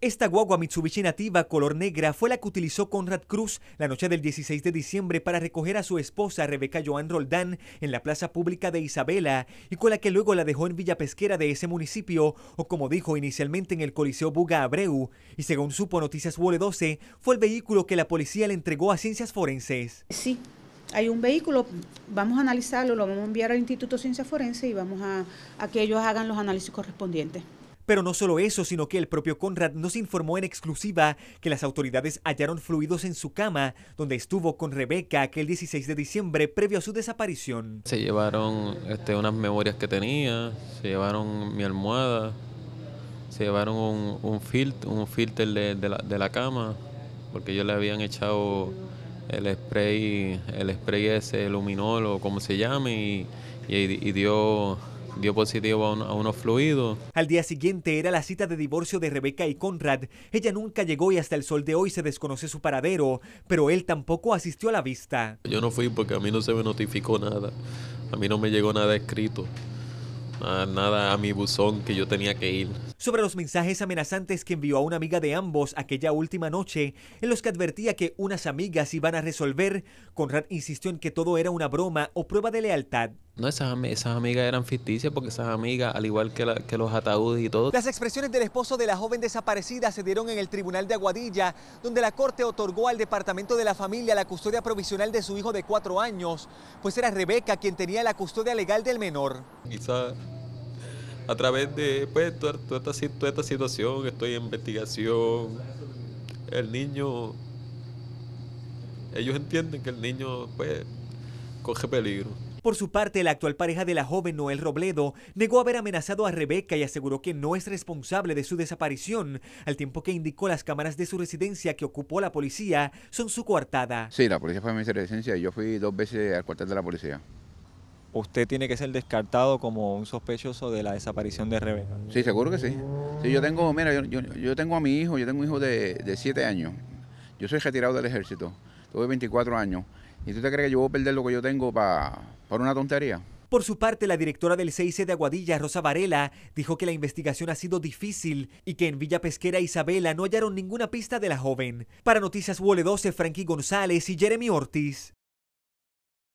Esta guagua Mitsubishi nativa color negra fue la que utilizó Conrad Cruz la noche del 16 de diciembre para recoger a su esposa Rebeca Joan Roldán en la plaza pública de Isabela y con la que luego la dejó en Villa Pesquera de ese municipio o como dijo inicialmente en el Coliseo Buga Abreu y según supo Noticias Wole 12 fue el vehículo que la policía le entregó a Ciencias Forenses. Sí, hay un vehículo, vamos a analizarlo, lo vamos a enviar al Instituto Ciencias Forenses y vamos a que ellos hagan los análisis correspondientes. Pero no solo eso, sino que el propio Conrad nos informó en exclusiva que las autoridades hallaron fluidos en su cama, donde estuvo con Rebeca aquel 16 de diciembre previo a su desaparición. Se llevaron este, unas memorias que tenía, se llevaron mi almohada, se llevaron un, filtro, un filter de, la, de la cama, porque ellos le habían echado el spray, el spray ese, luminol o como se llame, y, y dio dio positivo a, uno fluido. Al día siguiente era la cita de divorcio de Rebeca y Conrad. Ella nunca llegó y hasta el sol de hoy se desconoce su paradero, pero él tampoco asistió a la vista. Yo no fui porque a mí no se me notificó nada. A mí no me llegó nada escrito. nada, a mi buzón que yo tenía que ir. Sobre los mensajes amenazantes que envió a una amiga de ambos aquella última noche, en los que advertía que unas amigas iban a resolver, Conrad insistió en que todo era una broma o prueba de lealtad. No, esas, amigas eran ficticias porque esas amigas, al igual que, los ataúdes y todo. Las expresiones del esposo de la joven desaparecida se dieron en el Tribunal de Aguadilla, donde la Corte otorgó al Departamento de la Familia la custodia provisional de su hijo de cuatro años, pues era Rebeca quien tenía la custodia legal del menor. Quizás a través de pues, toda, esta, esta situación, estoy en investigación, el niño, ellos entienden que el niño pues, coge peligro. Por su parte, la actual pareja de la joven Noel Robledo negó haber amenazado a Rebeca y aseguró que no es responsable de su desaparición, al tiempo que indicó las cámaras de su residencia que ocupó la policía son su coartada. Sí, la policía fue a mi residencia y yo fui dos veces al cuartel de la policía. Usted tiene que ser descartado como un sospechoso de la desaparición de Rebeca. Sí, seguro que sí. yo tengo, yo, tengo a mi hijo, yo tengo un hijo de, de años. Yo soy retirado del ejército, tuve 24 años. ¿Y tú te crees que yo voy a perder lo que yo tengo para por una tontería? Por su parte, la directora del CIC de Aguadilla, Rosa Varela, dijo que la investigación ha sido difícil y que en Villa Pesquera e Isabela no hallaron ninguna pista de la joven. Para Noticias Wole 12, Frankie González y Jeremy Ortiz.